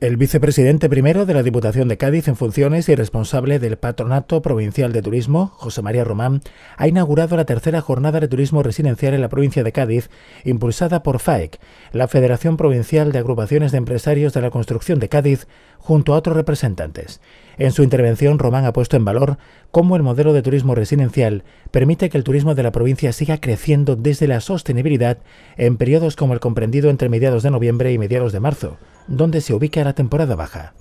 El vicepresidente primero de la Diputación de Cádiz en funciones y responsable del Patronato Provincial de Turismo, José María Román, ha inaugurado la tercera jornada de turismo residencial en la provincia de Cádiz, impulsada por FAEC, la Federación Provincial de Agrupaciones de Empresarios de la Construcción de Cádiz, junto a otros representantes. En su intervención, Román ha puesto en valor cómo el modelo de turismo residencial permite que el turismo de la provincia siga creciendo desde la sostenibilidad en periodos como el comprendido entre mediados de noviembre y mediados de marzo donde se ubica la temporada baja.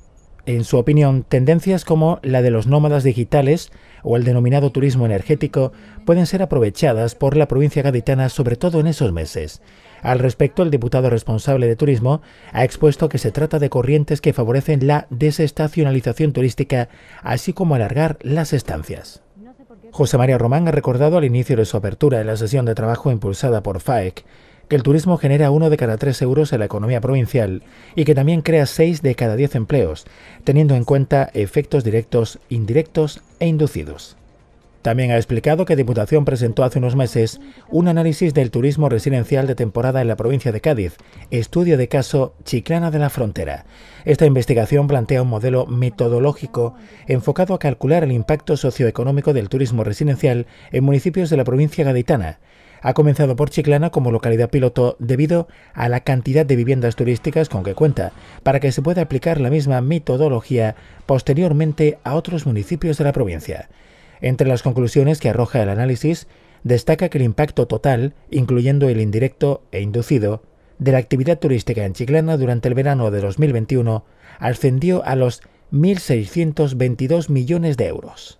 En su opinión, tendencias como la de los nómadas digitales o el denominado turismo energético pueden ser aprovechadas por la provincia gaditana, sobre todo en esos meses. Al respecto, el diputado responsable de turismo ha expuesto que se trata de corrientes que favorecen la desestacionalización turística, así como alargar las estancias. José María Román ha recordado al inicio de su apertura en la sesión de trabajo impulsada por FAEC que el turismo genera uno de cada tres euros en la economía provincial y que también crea seis de cada diez empleos, teniendo en cuenta efectos directos, indirectos e inducidos. También ha explicado que Diputación presentó hace unos meses un análisis del turismo residencial de temporada en la provincia de Cádiz, estudio de caso Chiclana de la Frontera. Esta investigación plantea un modelo metodológico enfocado a calcular el impacto socioeconómico del turismo residencial en municipios de la provincia gaditana, ha comenzado por Chiclana como localidad piloto debido a la cantidad de viviendas turísticas con que cuenta, para que se pueda aplicar la misma metodología posteriormente a otros municipios de la provincia. Entre las conclusiones que arroja el análisis, destaca que el impacto total, incluyendo el indirecto e inducido, de la actividad turística en Chiclana durante el verano de 2021 ascendió a los 1.622 millones de euros.